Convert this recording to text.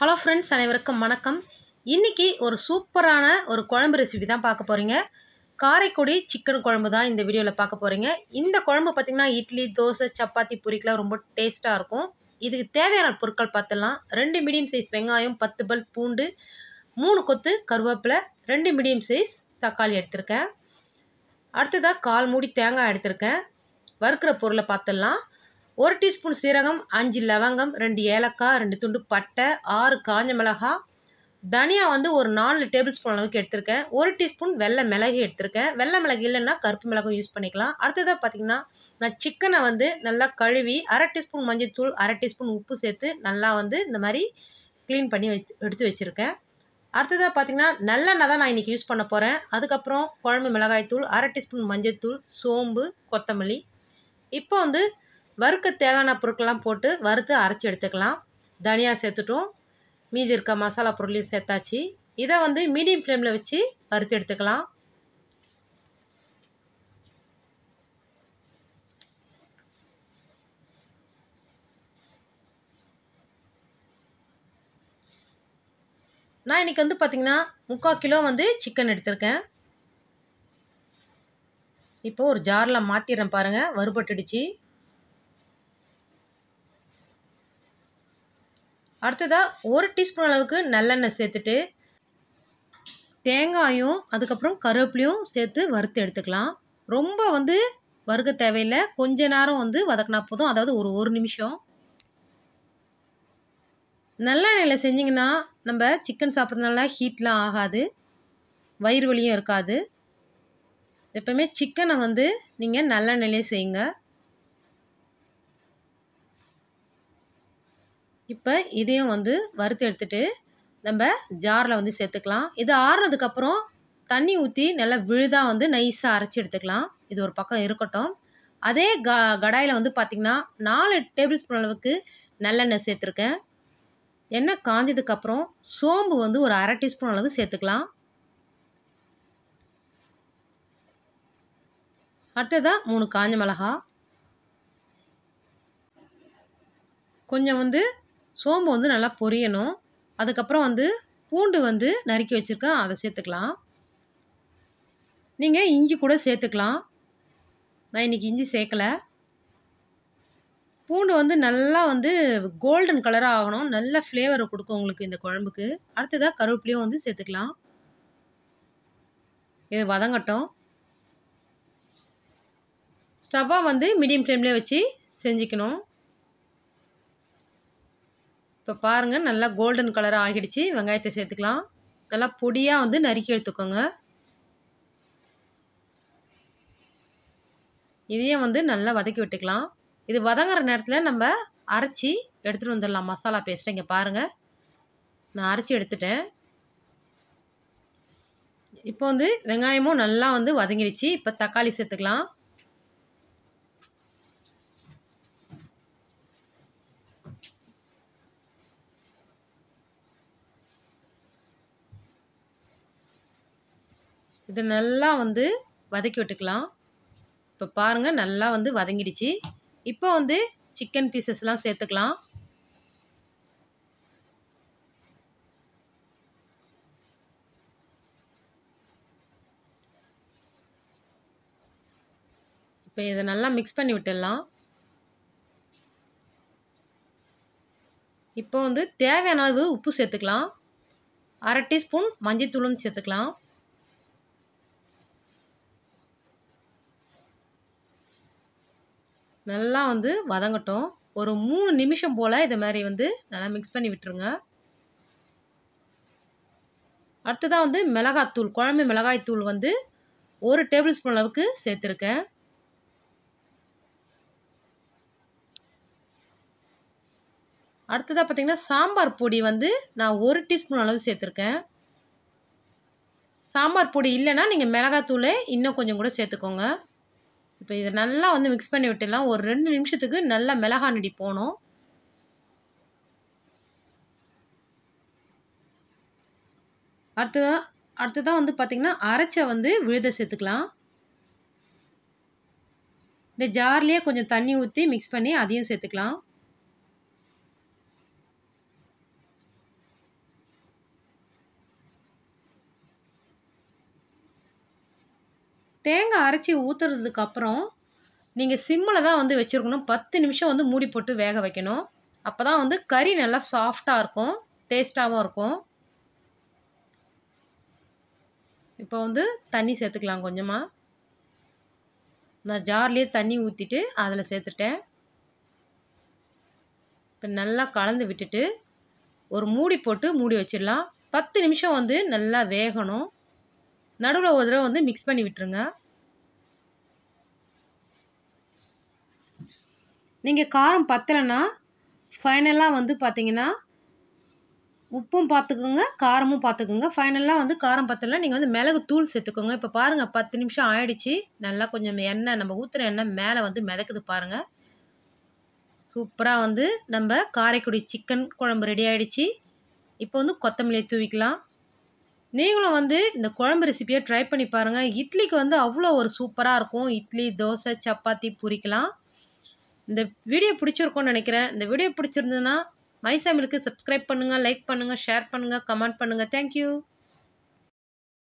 hello friends அனைவருக்கும் வணக்கம் இன்றைக்கி ஒரு சூப்பரான ஒரு குழம்பு ரெசிபி தான் பார்க்க போகிறீங்க காரைக்குடி சிக்கன் குழம்பு தான் இந்த வீடியோவில் பார்க்க போகிறீங்க இந்த குழம்பு பார்த்திங்கன்னா இட்லி தோசை சப்பாத்தி பொரிக்கெலாம் ரொம்ப டேஸ்ட்டாக இருக்கும் இதுக்கு தேவையான பொருட்கள் பார்த்துலாம் ரெண்டு மீடியம் சைஸ் வெங்காயம் பத்து பல் பூண்டு மூணு கொத்து கருவேப்பிலை ரெண்டு மீடியம் சைஸ் தக்காளி எடுத்திருக்கேன் அடுத்ததாக கால் மூடி தேங்காய் எடுத்திருக்கேன் வறுக்கிற பொருளை பார்த்துடலாம் ஒரு டீஸ்பூன் சீரகம் அஞ்சு லவங்கம் ரெண்டு ஏலக்காய் ரெண்டு துண்டு பட்டை ஆறு காஞ்ச மிளகா தனியா வந்து ஒரு நாலு டேபிள் ஸ்பூன் அளவுக்கு எடுத்திருக்கேன் ஒரு டீஸ்பூன் வெள்ளை மிளகு எடுத்திருக்கேன் வெள்ளை மிளகு இல்லைன்னா கருப்பு மிளகும் யூஸ் பண்ணிக்கலாம் அடுத்ததாக பார்த்தீங்கன்னா நான் சிக்கனை வந்து நல்லா கழுவி அரை டீஸ்பூன் மஞ்சள் தூள் அரை டீஸ்பூன் உப்பு சேர்த்து நல்லா வந்து இந்த மாதிரி க்ளீன் பண்ணி வச்சு எடுத்து வச்சுருக்கேன் அடுத்ததாக பார்த்தீங்கன்னா நல்லெண்ணெய் தான் நான் இன்றைக்கி யூஸ் பண்ண போகிறேன் அதுக்கப்புறம் குழம்பு மிளகாய் தூள் அரை டீஸ்பூன் மஞ்சள் தூள் சோம்பு கொத்தமல்லி இப்போ வந்து வறுக்க தேவையான பொருட்கள்லாம் போட்டு வறுத்து அரைச்சி எடுத்துக்கலாம் தனியா சேர்த்துட்டும் மீதி இருக்க மசாலா பொருளையும் சேர்த்தாச்சு இதை வந்து மீடியம் ஃப்ளேமில் வச்சு வறுத்து எடுத்துக்கலாம் நான் இன்றைக்கி வந்து பார்த்திங்கன்னா முக்கால் கிலோ வந்து சிக்கன் எடுத்திருக்கேன் இப்போ ஒரு ஜாரில் மாற்றிடுறேன் பாருங்கள் வறுபட்டுடுச்சு அடுத்ததாக ஒரு டீஸ்பூன் அளவுக்கு நல்லெண்ணெய் சேர்த்துட்டு தேங்காயும் அதுக்கப்புறம் கருவேப்பிலையும் சேர்த்து வறுத்து எடுத்துக்கலாம் ரொம்ப வந்து வறுக்க தேவையில்லை கொஞ்ச நேரம் வந்து வதக்கினா போதும் அதாவது ஒரு ஒரு நிமிஷம் நல்லெண்ணெயில் செஞ்சிங்கன்னா நம்ம சிக்கன் சாப்பிட்றதுனால ஹீட்லாம் ஆகாது வயிறு வலியும் இருக்காது எப்பவுமே சிக்கனை வந்து நீங்கள் நல்லெண்ணெயிலே செய்யுங்க இப்போ இதையும் வந்து வறுத்து எடுத்துகிட்டு நம்ம ஜாரில் வந்து சேர்த்துக்கலாம் இது ஆறுனதுக்கப்புறம் தண்ணி ஊற்றி நல்லா விழுதாக வந்து நைஸாக அரைச்சி எடுத்துக்கலாம் இது ஒரு பக்கம் இருக்கட்டும் அதே க கடாயில் வந்து பார்த்திங்கன்னா நாலு டேபிள் ஸ்பூன் அளவுக்கு நல்லெண்ணெய் சேர்த்துருக்கேன் எண்ணெய் காஞ்சதுக்கப்புறம் சோம்பு வந்து ஒரு அரை டீஸ்பூன் அளவு சேர்த்துக்கலாம் அடுத்ததாக மூணு காஞ்ச மிளகா கொஞ்சம் வந்து சோம்பு வந்து நல்லா பொரியணும் அதுக்கப்புறம் வந்து பூண்டு வந்து நறுக்கி வச்சுருக்கேன் அதை சேர்த்துக்கலாம் நீங்கள் இஞ்சி கூட சேர்த்துக்கலாம் நான் இன்றைக்கி இஞ்சி சேர்க்கலை பூண்டு வந்து நல்லா வந்து கோல்டன் கலராக ஆகணும் நல்ல ஃப்ளேவரை கொடுக்கும் உங்களுக்கு இந்த குழம்புக்கு அடுத்ததாக கருவேப்பிலையும் வந்து சேர்த்துக்கலாம் இது வதங்கட்டும் ஸ்டவ்வாக வந்து மீடியம் ஃப்ளேம்லேயே வச்சு செஞ்சுக்கணும் இப்போ பாருங்கள் நல்லா கோல்டன் கலராக ஆகிடுச்சு வெங்காயத்தை சேர்த்துக்கலாம் நல்லா பொடியாக வந்து நறுக்கி எடுத்துக்கோங்க இதையும் வந்து நல்லா வதக்கி விட்டுக்கலாம் இது வதங்குற நேரத்தில் நம்ம அரைச்சி எடுத்துகிட்டு வந்துடலாம் மசாலா பேஸ்ட்டை இங்கே பாருங்கள் நான் அரைச்சி எடுத்துட்டேன் இப்போ வந்து வெங்காயமும் நல்லா வந்து வதங்கிடுச்சு இப்போ தக்காளி சேர்த்துக்கலாம் இது நல்லா வந்து வதக்கி விட்டுக்கலாம் இப்போ பாருங்கள் நல்லா வந்து வதங்கிடுச்சு இப்போ வந்து சிக்கன் பீசஸ்லாம் சேர்த்துக்கலாம் இப்போ இதை நல்லா மிக்ஸ் பண்ணி விட்டுடலாம் இப்போ வந்து தேவையான அளவு உப்பு சேர்த்துக்கலாம் அரை டீஸ்பூன் மஞ்சள் தூளும் சேர்த்துக்கலாம் நல்லா வந்து வதங்கட்டும் ஒரு மூணு நிமிஷம் போல் இதை மாதிரி வந்து நல்லா மிக்ஸ் பண்ணி விட்டுருங்க அடுத்ததாக வந்து மிளகாத்தூள் குழம்பு மிளகாய்த்தூள் வந்து ஒரு டேபிள் ஸ்பூன் அளவுக்கு சேர்த்துருக்கேன் அடுத்ததாக பார்த்திங்கன்னா சாம்பார் பொடி வந்து நான் ஒரு டீஸ்பூன் அளவு சேர்த்துருக்கேன் சாம்பார் பொடி இல்லைன்னா நீங்கள் மிளகாத்தூளே இன்னும் கொஞ்சம் கூட சேர்த்துக்கோங்க இப்போ இதை நல்லா வந்து மிக்ஸ் பண்ணி விட்டுடலாம் ஒரு ரெண்டு நிமிஷத்துக்கு நல்லா மிளகா நடி போகணும் அடுத்ததான் அடுத்ததான் வந்து பார்த்திங்கன்னா அரைச்ச வந்து விழுத சேர்த்துக்கலாம் இந்த ஜார்லேயே கொஞ்சம் தண்ணி ஊற்றி மிக்ஸ் பண்ணி அதையும் சேர்த்துக்கலாம் தேங்காய் அரைச்சி ஊற்றுறதுக்கு அப்புறம் நீங்கள் சிம்மில் தான் வந்து வச்சுருக்கணும் பத்து நிமிஷம் வந்து மூடி போட்டு வேக வைக்கணும் அப்போ தான் வந்து கறி நல்லா சாஃப்டாக இருக்கும் டேஸ்ட்டாகவும் இருக்கும் இப்போ வந்து தண்ணி சேர்த்துக்கலாம் கொஞ்சமாக நான் ஜார்லேயே தண்ணி ஊற்றிட்டு அதில் சேர்த்துட்டேன் இப்போ நல்லா கலந்து விட்டுட்டு ஒரு மூடி போட்டு மூடி வச்சிடலாம் பத்து நிமிஷம் வந்து நல்லா வேகணும் நடுவில் ஒரு தடவை வந்து மிக்ஸ் பண்ணி விட்டுருங்க நீங்கள் காரம் பத்தலைன்னா ஃபைனலாக வந்து பார்த்தீங்கன்னா உப்பும் பார்த்துக்குங்க காரமும் பார்த்துக்குங்க ஃபைனலாக வந்து காரம் பத்தலை நீங்கள் வந்து மிளகு தூள் சேர்த்துக்கோங்க இப்போ பாருங்கள் பத்து நிமிஷம் ஆயிடுச்சு நல்லா கொஞ்சம் எண்ணெய் நம்ம ஊற்றுற எண்ணெய் மேலே வந்து மிதக்குது பாருங்கள் சூப்பராக வந்து நம்ம காரைக்குடி சிக்கன் குழம்பு ரெடி ஆகிடுச்சி இப்போ வந்து கொத்தமல்லியை தூவிக்கலாம் நீங்களும் வந்து இந்த குழம்பு ரெசிபியை ட்ரை பண்ணி பாருங்கள் இட்லிக்கு வந்து அவ்வளோ ஒரு சூப்பராக இருக்கும் இட்லி தோசை சப்பாத்தி பூரிக்கலாம் இந்த வீடியோ பிடிச்சிருக்கோம்னு நினைக்கிறேன் இந்த வீடியோ பிடிச்சிருந்ததுன்னா மைசாமிலுக்கு சப்ஸ்கிரைப் பண்ணுங்கள் லைக் பண்ணுங்கள் ஷேர் பண்ணுங்கள் கமெண்ட் பண்ணுங்கள் தேங்க்யூ